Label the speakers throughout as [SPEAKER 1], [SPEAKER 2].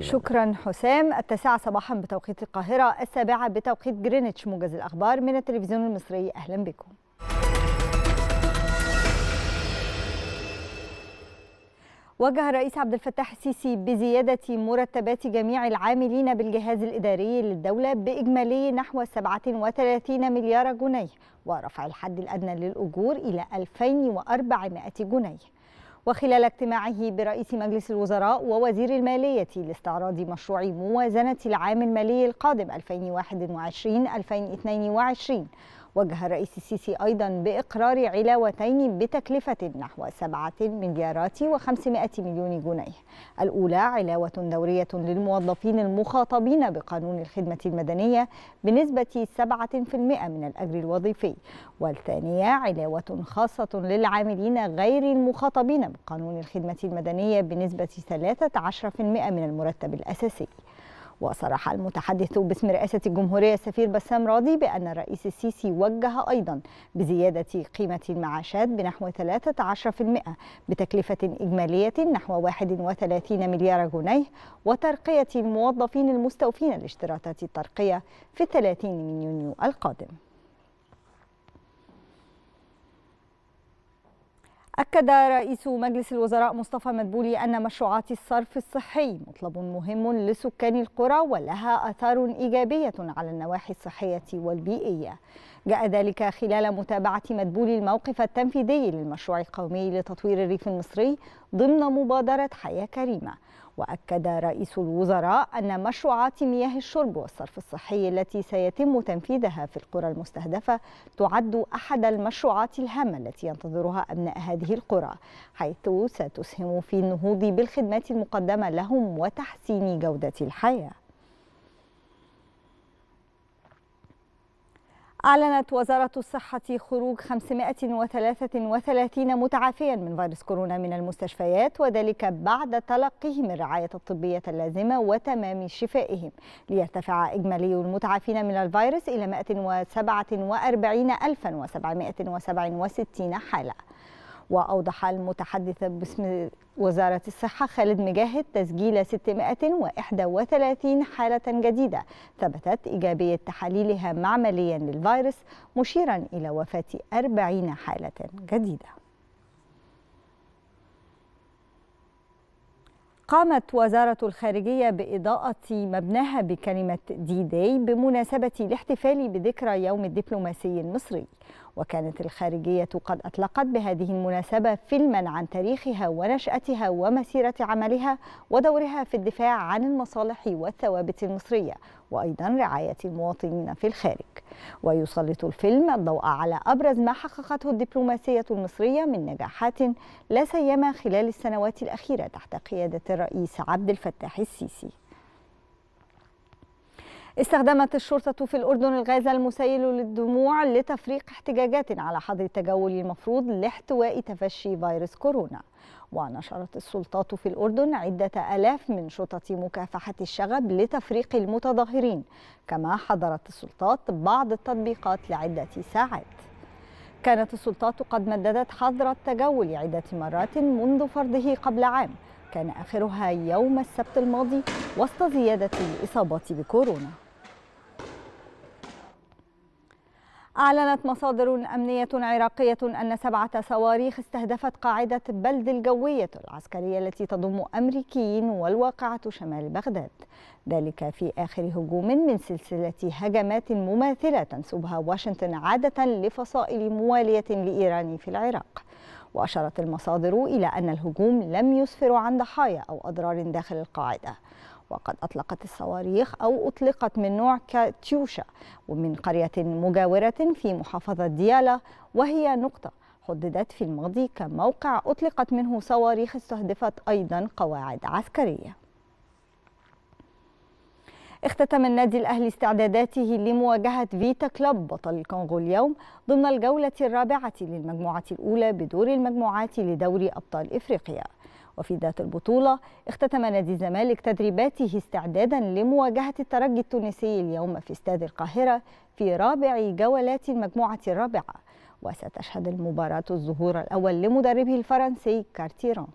[SPEAKER 1] شكرا حسام التاسعة صباحا بتوقيت القاهرة السابعة بتوقيت جرينتش موجز الأخبار من التلفزيون المصري أهلا بكم وجه الرئيس عبد الفتاح السيسي بزيادة مرتبات جميع العاملين بالجهاز الإداري للدولة بإجمالي نحو 37 مليار جنيه ورفع الحد الأدنى للأجور إلى 2400 جنيه وخلال اجتماعه برئيس مجلس الوزراء ووزير المالية لاستعراض مشروع موازنة العام المالي القادم 2021-2022 وجه الرئيس السيسي أيضا بإقرار علاوتين بتكلفة نحو 7 مليارات و500 مليون جنيه الأولى علاوة دورية للموظفين المخاطبين بقانون الخدمة المدنية بنسبة 7% من الأجر الوظيفي والثانية علاوة خاصة للعاملين غير المخاطبين بقانون الخدمة المدنية بنسبة 13% من المرتب الأساسي وصرح المتحدث باسم رئاسة الجمهورية السفير بسام راضي بأن الرئيس السيسي وجه أيضا بزيادة قيمة المعاشات بنحو 13% بتكلفة إجمالية نحو 31 مليار جنيه وترقية الموظفين المستوفين لاشتراطات الترقية في 30 من يونيو القادم أكد رئيس مجلس الوزراء مصطفى مدبولي أن مشروعات الصرف الصحي مطلب مهم لسكان القرى ولها آثار إيجابية على النواحي الصحية والبيئية جاء ذلك خلال متابعة مدبولي الموقف التنفيذي للمشروع القومي لتطوير الريف المصري ضمن مبادرة حياة كريمة وأكد رئيس الوزراء أن مشروعات مياه الشرب والصرف الصحي التي سيتم تنفيذها في القرى المستهدفة تعد أحد المشروعات الهامة التي ينتظرها أبناء هذه القرى حيث ستسهم في النهوض بالخدمات المقدمة لهم وتحسين جودة الحياة أعلنت وزارة الصحة خروج 533 متعافيا من فيروس كورونا من المستشفيات وذلك بعد تلقيهم الرعاية الطبية اللازمة وتمام شفائهم ليرتفع إجمالي المتعافين من الفيروس إلى 147,767 حالة وأوضح المتحدث باسم وزارة الصحة خالد مجاهد تسجيل 631 حالة جديدة ثبتت إيجابية تحاليلها معمليا للفيروس مشيرا إلى وفاة 40 حالة جديدة قامت وزارة الخارجية بإضاءة مبناها بكلمة دي داي بمناسبة الاحتفال بذكرى يوم الدبلوماسي المصري وكانت الخارجية قد أطلقت بهذه المناسبة فيلما عن تاريخها ونشأتها ومسيرة عملها ودورها في الدفاع عن المصالح والثوابت المصرية وأيضا رعاية المواطنين في الخارج ويسلط الفيلم الضوء على أبرز ما حققته الدبلوماسية المصرية من نجاحات لا سيما خلال السنوات الأخيرة تحت قيادة الرئيس عبد الفتاح السيسي استخدمت الشرطة في الأردن الغاز المسيل للدموع لتفريق احتجاجات على حظر التجول المفروض لاحتواء تفشي فيروس كورونا ونشرت السلطات في الأردن عدة ألاف من شطط مكافحة الشغب لتفريق المتظاهرين كما حضرت السلطات بعض التطبيقات لعدة ساعات كانت السلطات قد مددت حظر التجول عدة مرات منذ فرضه قبل عام كان آخرها يوم السبت الماضي وسط زيادة الإصابات بكورونا أعلنت مصادر أمنية عراقية أن سبعة صواريخ استهدفت قاعدة بلد الجوية العسكرية التي تضم أمريكيين والواقعة شمال بغداد ذلك في آخر هجوم من سلسلة هجمات مماثلة تنسبها واشنطن عادة لفصائل موالية لإيران في العراق وأشارت المصادر إلى أن الهجوم لم يسفر عن ضحايا أو أضرار داخل القاعدة وقد أطلقت الصواريخ أو أطلقت من نوع كاتيوشا ومن قرية مجاورة في محافظة ديالا وهي نقطة حددت في الماضي كموقع أطلقت منه صواريخ استهدفت أيضا قواعد عسكرية اختتم النادي الأهلي استعداداته لمواجهة فيتا كلوب بطل الكونغو اليوم ضمن الجولة الرابعة للمجموعة الأولى بدور المجموعات لدوري أبطال إفريقيا وفي ذات البطولة اختتم نادي الزمالك تدريباته استعدادا لمواجهة الترجي التونسي اليوم في استاد القاهرة في رابع جولات المجموعة الرابعة وستشهد المباراة الظهور الأول لمدربه الفرنسي كارتيرون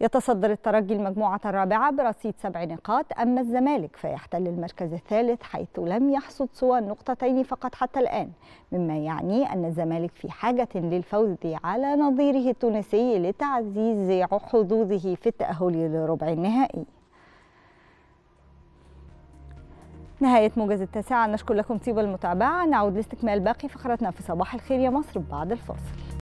[SPEAKER 1] يتصدر الترجي المجموعة الرابعة برصيد سبع نقاط أما الزمالك فيحتل المركز الثالث حيث لم يحصد سوى نقطتين فقط حتى الآن مما يعني أن الزمالك في حاجة للفوز على نظيره التونسي لتعزيز حظوظه في التأهل لربع النهائي نهاية موجز التاسعة نشكر لكم طيب المتابعة نعود لاستكمال باقي فقرتنا في صباح الخير يا مصر بعد الفاصل